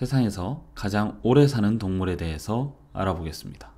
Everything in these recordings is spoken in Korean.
세상에서 가장 오래 사는 동물에 대해서 알아보겠습니다.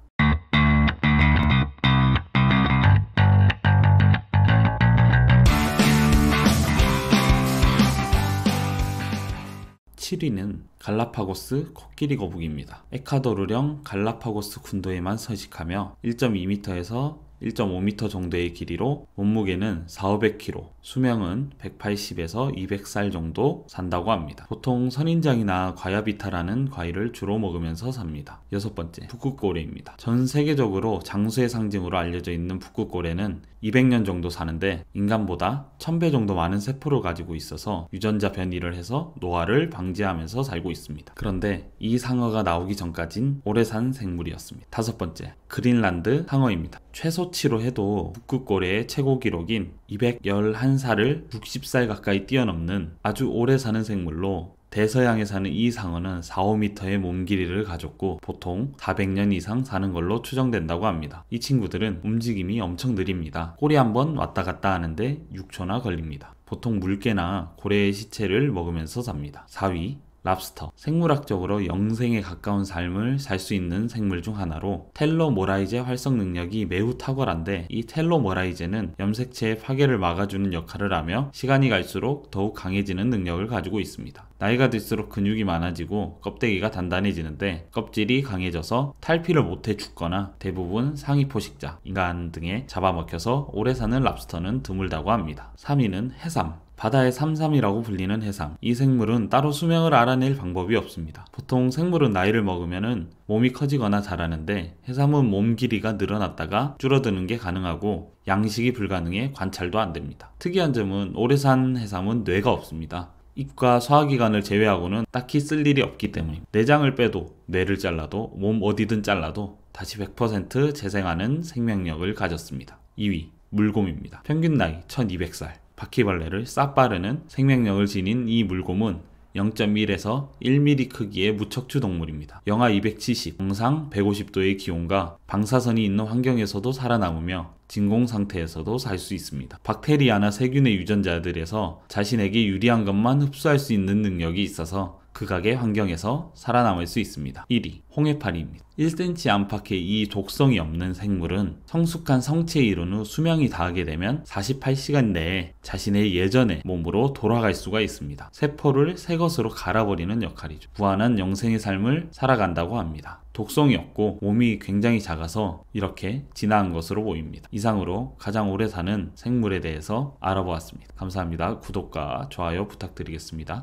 7위는 갈라파고스 코끼리 거북입니다 에콰도르령 갈라파고스 군도에만 서식하며 1.2m에서 1.5m 정도의 길이로 몸무게는 4,500kg, 수명은 180에서 200살 정도 산다고 합니다. 보통 선인장이나 과야비타라는 과일을 주로 먹으면서 삽니다. 여섯 번째, 북극고래입니다. 전 세계적으로 장수의 상징으로 알려져 있는 북극고래는 200년 정도 사는데 인간보다 1000배 정도 많은 세포를 가지고 있어서 유전자 변이를 해서 노화를 방지하면서 살고 있습니다. 그런데 이 상어가 나오기 전까진 오래 산 생물이었습니다. 다섯 번째, 그린란드 상어입니다. 최소치로 해도 북극고래의 최고 기록인 211살을 60살 가까이 뛰어넘는 아주 오래 사는 생물로 대서양에 사는 이 상어는 4, 5m의 몸 길이를 가졌고 보통 400년 이상 사는 걸로 추정된다고 합니다. 이 친구들은 움직임이 엄청 느립니다. 꼬리 한번 왔다 갔다 하는데 6초나 걸립니다. 보통 물개나 고래의 시체를 먹으면서 삽니다. 4위 랍스터, 생물학적으로 영생에 가까운 삶을 살 수 있는 생물 중 하나로 텔로모라이제 활성 능력이 매우 탁월한데 이 텔로모라이제는 염색체의 파괴를 막아주는 역할을 하며 시간이 갈수록 더욱 강해지는 능력을 가지고 있습니다. 나이가 들수록 근육이 많아지고 껍데기가 단단해지는데 껍질이 강해져서 탈피를 못해 죽거나 대부분 상위 포식자, 인간 등에 잡아먹혀서 오래 사는 랍스터는 드물다고 합니다. 3위는 해삼 바다의 삼삼이라고 불리는 해상. 이 생물은 따로 수명을 알아낼 방법이 없습니다. 보통 생물은 나이를 먹으면 몸이 커지거나 자라는데 해삼은 몸 길이가 늘어났다가 줄어드는 게 가능하고 양식이 불가능해 관찰도 안 됩니다. 특이한 점은 오래 산 해삼은 뇌가 없습니다. 입과 소화기관을 제외하고는 딱히 쓸 일이 없기 때문입니다. 내장을 빼도 뇌를 잘라도 몸 어디든 잘라도 다시 100% 재생하는 생명력을 가졌습니다. 2위 물곰입니다. 평균 나이 1200살 바퀴벌레를 싹바르는 생명력을 지닌 이 물곰은 0.1에서 1mm 크기의 무척추 동물입니다. 영하 270, 영상 150도의 기온과 방사선이 있는 환경에서도 살아남으며 진공 상태에서도 살 수 있습니다. 박테리아나 세균의 유전자들에서 자신에게 유리한 것만 흡수할 수 있는 능력이 있어서 극악의 그 환경에서 살아남을 수 있습니다. 1위 홍해파리입니다. 1cm 안팎의 이 독성이 없는 생물은 성숙한 성체에 이른 후 수명이 다하게 되면 48시간 내에 자신의 예전의 몸으로 돌아갈 수가 있습니다. 세포를 새 것으로 갈아버리는 역할이죠. 무한한 영생의 삶을 살아간다고 합니다. 독성이 없고 몸이 굉장히 작아서 이렇게 진화한 것으로 보입니다. 이상으로 가장 오래 사는 생물에 대해서 알아보았습니다. 감사합니다. 구독과 좋아요 부탁드리겠습니다.